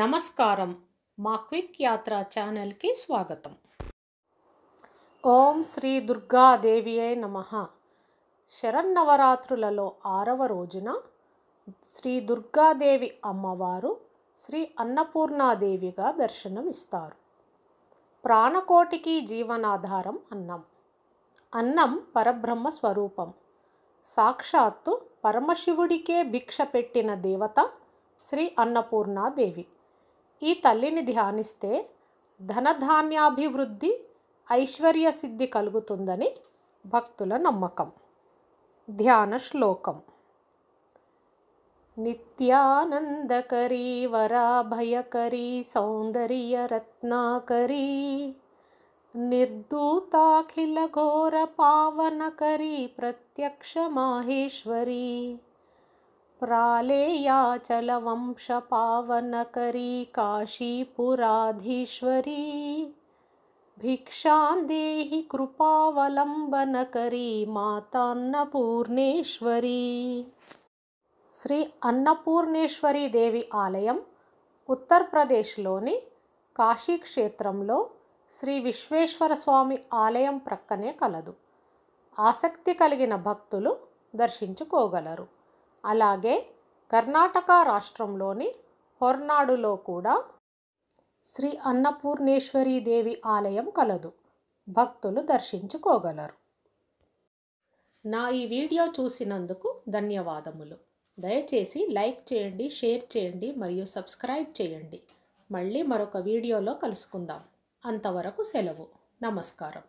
నమస్కారం మా క్విక్ యాత్ర ఛానల్కి స్వాగతం ఓం శ్రీ దుర్గాదేవియే నమ శరన్నవరాత్రులలో ఆరవ రోజున శ్రీ దుర్గాదేవి అమ్మవారు శ్రీ అన్నపూర్ణాదేవిగా దర్శనమిస్తారు ప్రాణకోటికి జీవనాధారం అన్నం అన్నం పరబ్రహ్మ స్వరూపం సాక్షాత్తు పరమశివుడికే భిక్ష పెట్టిన దేవత శ్రీ అన్నపూర్ణాదేవి ఈ తల్లిని ధ్యానిస్తే ధనధాన్యాభివృద్ధి ఐశ్వర్య సిద్ధి కలుగుతుందని భక్తుల నమ్మకం ధ్యాన శ్లోకం నిత్యానందకరీ వరాభయకరీ ఘోర నిర్దూతాఖిలఘోరపావనకరీ ప్రత్యక్ష మాహేశ్వరీ प्रालेयाचलवंशपावनकरी काशीपुराधीश्वरी भिक्षां देहि कृपावलम्बनकरी मातान्नपूर्णेश्वरी శ్రీ అన్నపూర్ణేశ్వరి దేవి ఆలయం ఉత్తరప్రదేశ్లోని కాశీ క్షేత్రంలో శ్రీ విశ్వేశ్వర స్వామి ఆలయం ప్రక్కనే కలదు ఆసక్తి కలిగిన భక్తులు దర్శించుకోగలరు అలాగే కర్ణాటక రాష్ట్రంలోని హొర్నాడులో కూడా శ్రీ అన్నపూర్ణేశ్వరీ దేవి ఆలయం కలదు భక్తులు దర్శించుకోగలరు నా ఈ వీడియో చూసినందుకు ధన్యవాదములు దయచేసి లైక్ చేయండి షేర్ చేయండి మరియు సబ్స్క్రైబ్ చేయండి మళ్ళీ మరొక వీడియోలో కలుసుకుందాం అంతవరకు సెలవు నమస్కారం